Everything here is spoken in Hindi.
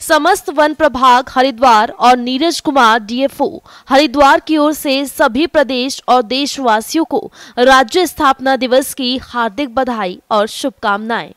समस्त वन प्रभाग हरिद्वार और नीरज कुमार डीएफओ हरिद्वार की ओर से सभी प्रदेश और देशवासियों को राज्य स्थापना दिवस की हार्दिक बधाई और शुभकामनाएं